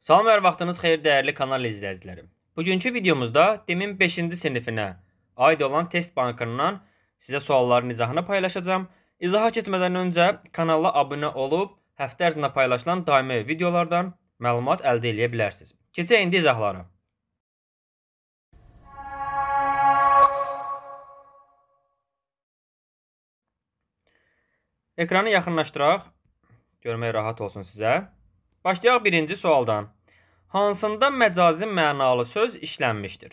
Salam və vaxtınız xeyir dəyərli kanal izləyicilərim. Bugünkü videomuzda DEM-in 5-ci sinifinə aid olan test bankından sizə sualların izahını paylaşacağım. İzaha keçmədən öncə kanala abunə olub həftə ərzində paylaşılan daimi videolardan məlumat əldə edə bilərsiniz. Keçək indi izahlara. Ekranı yaxınlaşdıraq. Görmək rahat olsun sizə. Başlayaq birinci sualdan. Hansında məcazi mənalı söz işlənmişdir?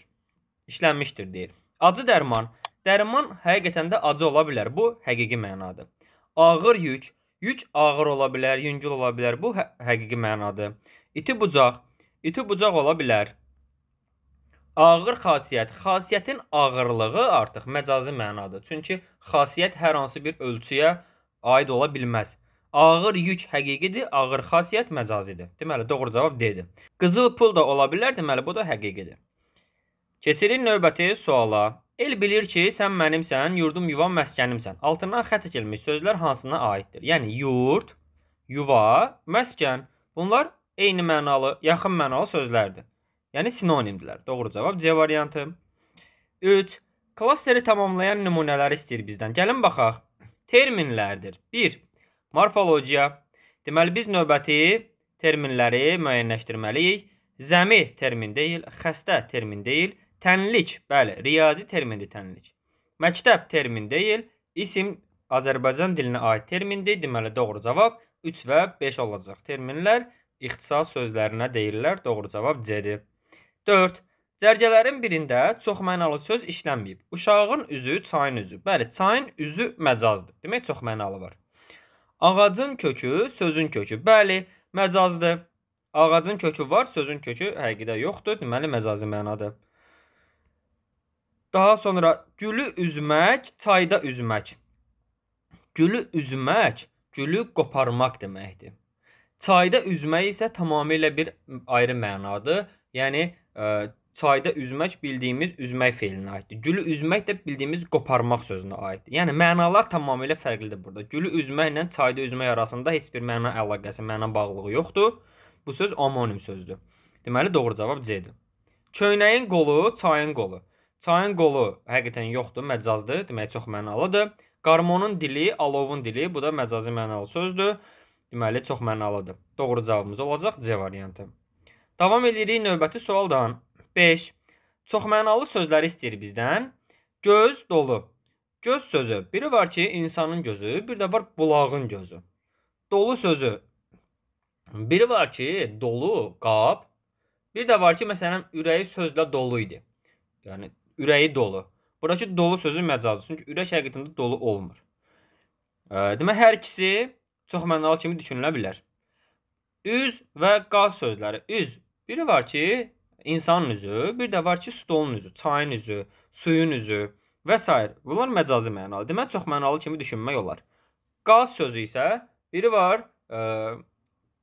İşlənmişdir deyir. Acı dərman. Dərman həqiqətən də acı ola bilər. Bu həqiqi mənadır. Ağır yük. Yük ağır ola bilər, yüngül ola bilər. Bu hə həqiqi mənadır. İti bucaq. İti bucaq ola bilər. Ağır xasiyyət. Xasiyyətin ağırlığı artıq məcazi mənadır. Çünki xasiyyət hər hansı bir ölçüyə aid ola bilməz. Ağır yük həqiqidir, ağır xasiyyət məcazidir. Deməli doğru cavab D-dir. Qızıl pul da ola bilər, deməli bu da həqiqidir. Keçirik növbəti suala. El bilir ki, sən mənimsən, yurdum, yuvam, məskənimsən. Altından xətt çəkilmiş sözlər hansına aiddir? Yəni yurd, yuva, məskən. Bunlar eyni mənalı, yaxın mənalı sözlərdir. Yəni sinonimdirlər. Doğru cavab C variantı. 3. Klasteri tamamlayan nümunələri istəyir bizdən. Gəlin baxaq. Terminlərdir. 1. Morfologiya. Deməli, biz növbəti terminləri müəyyənləşdirməliyik. Zəmi termin deyil, xəstə termin deyil, tənlik, bəli, riyazi termindir tənlik. Məktəb termin deyil, isim Azərbaycan dilinə aid termindir. Deməli, doğru cavab 3 və 5 olacaq. Terminlər ixtisas sözlərinə deyirlər. Doğru cavab C-dir. 4. Cərgələrin birində çoxmənalı söz işlənməyib. Uşağın üzü çayın üzü. Bəli, çayın üzü məcazdır. Demək çoxmənalı var. Ağacın kökü sözün kökü. Bəli, məcazdır. Ağacın kökü var, sözün kökü həqiqdə yoxdur. Deməli məcazi mənadır. Daha sonra gülü üzmək, çayda üzmək. Gülü üzmək, gülü qoparmaq deməkdir. Çayda üzmək isə tamamilə bir ayrı mənadır. Yəni ə, e, çayda üzmək bildiyimiz üzmək feilinə aiddir. Gülü üzmək də bildiyimiz qoparmaq sözünə aiddir. Yəni mənalar tamamilə fərqlidir burada. Gülü üzməklə çayda üzmək arasında heç bir məna əlaqəsi, məna bağlılığı yoxdur. Bu söz amonim sözdür. Deməli doğru cavab C-dir. Köynəyin qolu, çayın qolu. Çayın qolu həqiqətən yoxdur, məcazdır, demək çox mənalıdır. Qarmonun dili, alovun dili, bu da məcazi mənalı sözdür. Deməli çox mənalıdır. Doğru cavabımız olacaq C variantı. Davam edirik növbəti sualdan. 5. Çoxmənalı sözləri istəyir bizdən. Göz dolu. Göz sözü. Biri var ki, insanın gözü, bir də var bulağın gözü. Dolu sözü. Biri var ki, dolu qab. Bir də var ki, məsələn, ürəyi sözlə dolu idi. Yəni ürəyi dolu. Buradakı dolu sözü məcazı. Çünki ürək həqiqətində dolu olmur. Demək, hər ikisi çoxmənalı kimi düşünülə bilər. Üz və qaz sözləri. Üz. Biri var ki, insanın üzü, bir də var ki, stolun üzü, çayın üzü, suyun üzü və s. Bunlar məcazi mənalı. Deməli çox mənalı kimi düşünmək olar. Qaz sözü isə biri var, ə, e,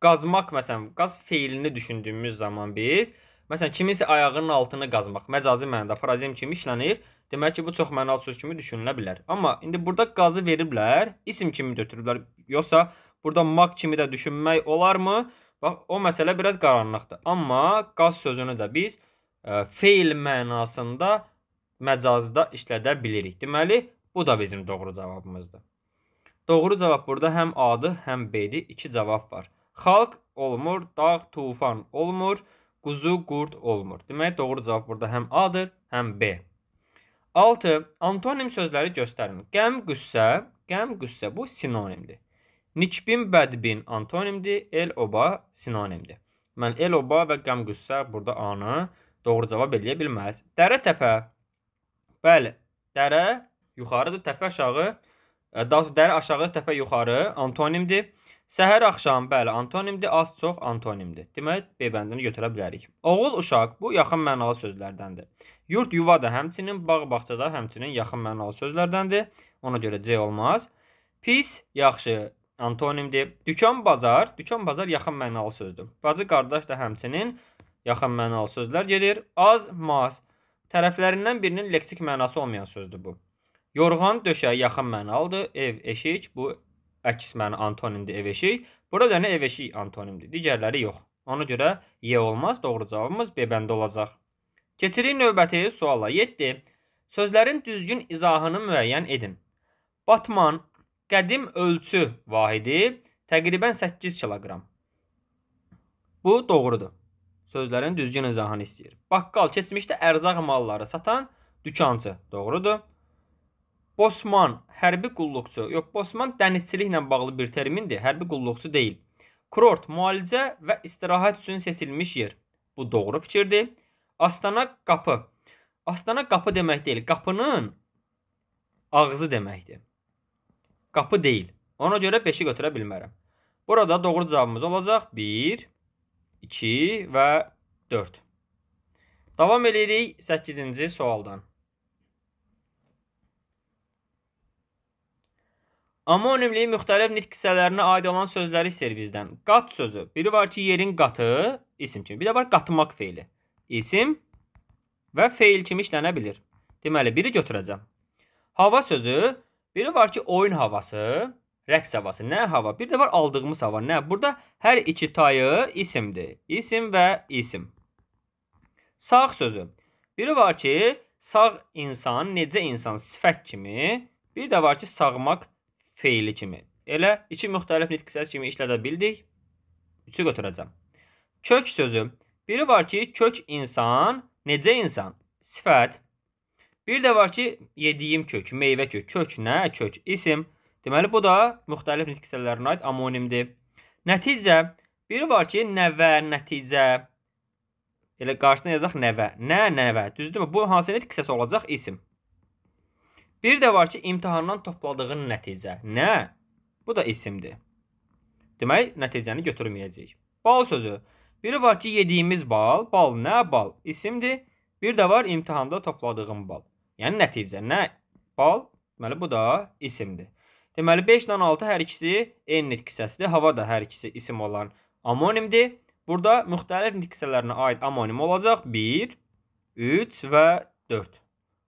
qazmaq məsələn, qaz feilini düşündüyümüz zaman biz Məsələn, kiminsə ayağının altını qazmaq məcazi mənada farazem kimi işlənir. Demək ki, bu çox mənalı söz kimi düşünülə bilər. Amma indi burada qazı veriblər, isim kimi götürüblər. Yoxsa burada maq kimi də düşünmək olarmı? Bax, o məsələ biraz qaranlıqdır. Amma qaz sözünü də biz ə, e, feil mənasında məcazda işlədə bilirik. Deməli, bu da bizim doğru cavabımızdır. Doğru cavab burada həm A-dır, həm B-dir. İki cavab var. Xalq olmur, dağ, tufan olmur, quzu, qurd olmur. Demək, doğru cavab burada həm A-dır, həm B. 6. Antonim sözləri göstərin. Qəm, qüssə. Qəm, qüssə bu sinonimdir. Nikbin bədbin antonimdir, el-oba sinonimdir. Mən el-oba və qəm-qüssə burada anı doğru cavab eləyə bilməz. Dərə-təpə. Bəli, dərə yuxarıdır, təpə aşağı. E, daha dərə aşağı, təpə yuxarı antonimdir. Səhər axşam, bəli, antonimdir, az çox antonimdir. Demək, B bəndini götürə bilərik. Oğul uşaq bu yaxın mənalı sözlərdəndir. Yurt yuva da həmçinin bağ-bağçada həmçinin yaxın mənalı sözlərdəndir. Ona görə C olmaz. Pis yaxşı, antonimdir. Dükan bazar, dükan bazar yaxın mənalı sözdür. Bacı qardaş da həmçinin yaxın mənalı sözlər gedir. Az, mas tərəflərindən birinin leksik mənası olmayan sözdür bu. Yorğan döşəyə yaxın mənalıdır. Ev, eşik bu əks məna antonimdir ev eşik. Burada nə ev eşik antonimdir. Digərləri yox. Ona görə Y olmaz. Doğru cavabımız B bəndə olacaq. Keçirik növbəti suala 7. Sözlərin düzgün izahını müəyyən edin. Batman, qədim ölçü vahidi təqribən 8 kiloqram. Bu doğrudur. Sözlərin düzgün izahını istəyir. Baqqal keçmişdə ərzaq malları satan dükançı, doğrudur. Bosman hərbi qulluqçu, yox Bosman dənizçiliklə bağlı bir termindir, hərbi qulluqçu deyil. Kurort müalicə və istirahət üçün seçilmiş yer. Bu doğru fikirdir. Astana qapı. Astana qapı demək deyil, qapının ağzı deməkdir. Qapı deyil. Ona görə 5-i götürə bilmərəm. Burada doğru cavabımız olacaq 1, 2 və 4. Davam edirik 8-ci sualdan. Amonimliyi müxtəlif nitq hissələrinə aid olan sözləri istəyir bizdən. Qat sözü. Biri var ki, yerin qatı, isim kimi. Bir də var qatmaq feili. İsim və feil kimi işlənə bilir. Deməli, biri götürəcəm. Hava sözü Biri var ki, oyun havası, rəqs havası. Nə hava? Bir də var aldığımız hava. Nə? Burada hər iki tayı isimdir. İsim və isim. Sağ sözü. Biri var ki, sağ insan, necə insan sifət kimi, bir də var ki, sağmaq feili kimi. Elə iki müxtəlif nitq səs kimi işlədə bildik. Üçü götürəcəm. Kök sözü. Biri var ki, kök insan, necə insan? Sifət. Bir də var ki, yediyim kök, meyvə kök. Kök nə? Kök isim. Deməli bu da müxtəlif nitq hissələrinə aid amonimdir. Nəticə biri var ki, nəvə, nəticə. Elə qarşısına yazaq nəvə. Nə, nəvə. Düzdürmü? Bu hansı nitq hissəsi olacaq? İsim. Bir də var ki, imtahandan topladığın nəticə. Nə? Bu da isimdir. Demək, nəticəni götürməyəcəyik. Bal sözü. Biri var ki, yediyimiz bal. Bal nə? Bal isimdir. Bir də var imtahanda topladığım bal. Yəni nəticə nə bal, deməli bu da isimdir. Deməli 5 ilə 6 hər ikisi eyni nitq hissəsidir. Hava da hər ikisi isim olan amonimdir. Burada müxtəlif nitq hissələrinə aid amonim olacaq 1, 3 və 4.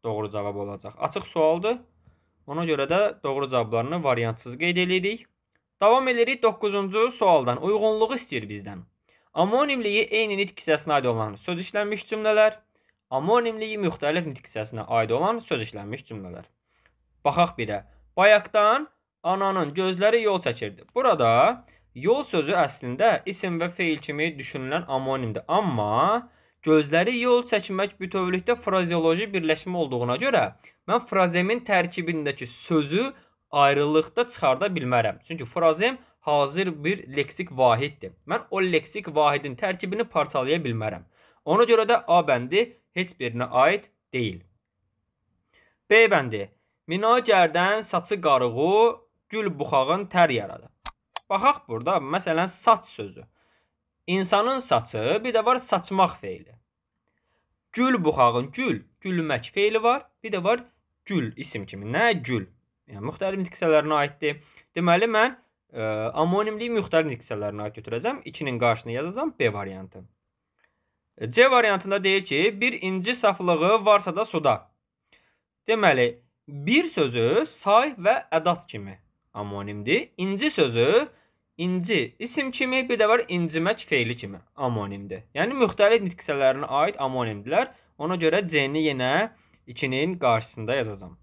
Doğru cavab olacaq. Açıq sualdır. Ona görə də doğru cavablarını variantsız qeyd edirik. Davam edirik 9-cu sualdan. Uyğunluğu istəyir bizdən. Amonimliyi eyni nitq hissəsinə aid olan söz işlənmiş cümlələr, Amonimliyi müxtəlif nitq hissəsinə aid olan söz işlənmiş cümlələr. Baxaq birə. Bayaqdan ananın gözləri yol çəkirdi. Burada yol sözü əslində isim və feil kimi düşünülən amonimdir. Amma gözləri yol çəkmək bütövlükdə frazeoloji birləşmə olduğuna görə mən frazemin tərkibindəki sözü ayrılıqda çıxarda bilmərəm. Çünki frazem hazır bir leksik vahiddir. Mən o leksik vahidin tərkibini parçalaya bilmərəm. Ona görə də A bəndi heç birinə aid deyil. B bəndi. Mina gərdən saçı qarığı, gül buxağın tər yaradı. Baxaq burada, məsələn, saç sözü. İnsanın saçı, bir də var saçmaq feili. Gül buxağın gül, gülmək feili var, bir də var gül isim kimi. Nə gül? Yəni müxtəlif nitqsələrinə aiddir. Deməli mən ə, e, amonimlik müxtəlif nitqsələrinə aid götürəcəm. 2-nin qarşısına yazacağam B variantı. C variantında deyir ki, bir inci saflığı varsa da suda. Deməli, bir sözü say və ədat kimi amonimdir. İnci sözü inci isim kimi, bir də var incimək feili kimi amonimdir. Yəni müxtəlif nitqsələrinə aid amonimdilər. Ona görə C-ni yenə 2-nin qarşısında yazacağam.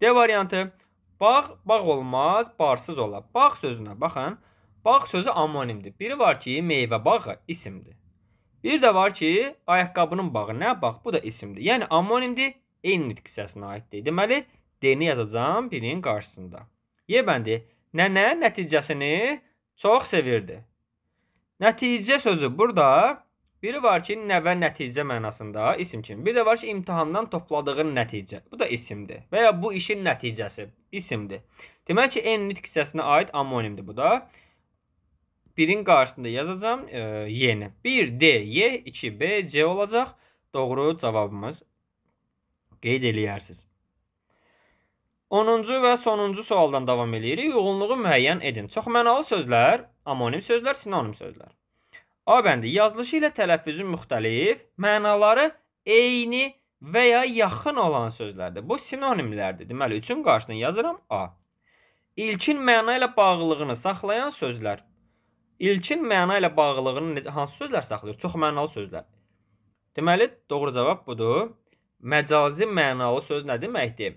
D variantı bağ bağ olmaz, barsız ola. Bağ sözünə baxın. Bağ sözü amonimdir. Biri var ki, meyvə bağı isimdir. Bir də var ki, ayaqqabının bağı nə? Bax, bu da isimdir. Yəni amonimdir, eyni nitq hissəsinə aiddir. Deməli, D-ni yazacağam birinin qarşısında. Y bəndi. Nənə nəticəsini çox sevirdi. Nəticə sözü burada biri var ki, nəvə nəticə mənasında isim kimi. Bir də var ki, imtahandan topladığın nəticə. Bu da isimdir. Və ya bu işin nəticəsi isimdir. Demək ki, n nitq hissəsinə aid amonimdir bu da. 1-in qarşısında yazacağım e, Y-ni. 1 D, Y, 2 B, C olacaq. Doğru cavabımız. Qeyd eləyərsiz. 10-cu və sonuncu sualdan davam eləyirik. Uyğunluğu müəyyən edin. Çoxmənalı sözlər, amonim sözlər, sinonim sözlər. A bəndi yazılışı ilə tələffüzü müxtəlif, mənaları eyni və ya yaxın olan sözlərdir. Bu sinonimlərdir. Deməli, üçün qarşısına yazıram A. İlkin məna ilə bağlılığını saxlayan sözlər. İlkin məna ilə bağlılığını necə hansı sözlər saxlayır? Çox mənalı sözlər. Deməli, doğru cavab budur. Məcazi mənalı söz nə deməkdir?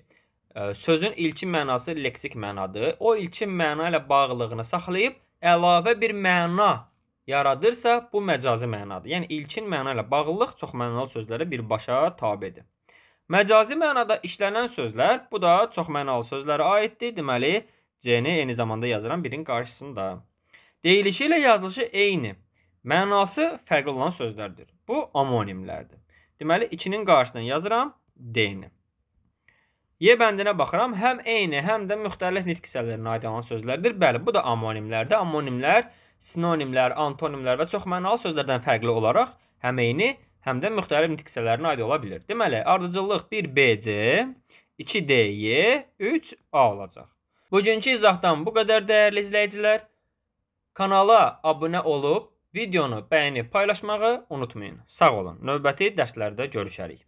Sözün ilkin mənası leksik mənadır. O ilkin məna ilə bağlılığını saxlayıb əlavə bir məna yaradırsa, bu məcazi mənadır. Yəni ilkin məna ilə bağlılıq çox mənalı sözlərə birbaşa tabedir. Məcazi mənada işlənən sözlər bu da çox mənalı sözlərə aiddir. Deməli, C-ni eyni zamanda yazılan birin qarşısında. Deyilişi ilə yazılışı eyni, mənası fərqli olan sözlərdir. Bu amonimlərdir. Deməli 2-nin qarşısına yazıram D-ni. Y bəndinə baxıram, həm eyni, həm də müxtəlif nitq hissələrinə aid olan sözlərdir. Bəli, bu da amonimlərdir. Amonimlər sinonimlər, antonimlər və çoxmənalı sözlərdən fərqli olaraq həm eyni, həm də müxtəlif nitq hissələrinə aid ola bilər. Deməli, ardıcıllıq 1BC, 2DY, 3A olacaq. Bugünkü izahdan bu qədər dəyərli izləyicilər. Kanala abunə olub videonu bəyənib paylaşmağı unutmayın. Sağ olun. Növbəti dərslərdə görüşərik.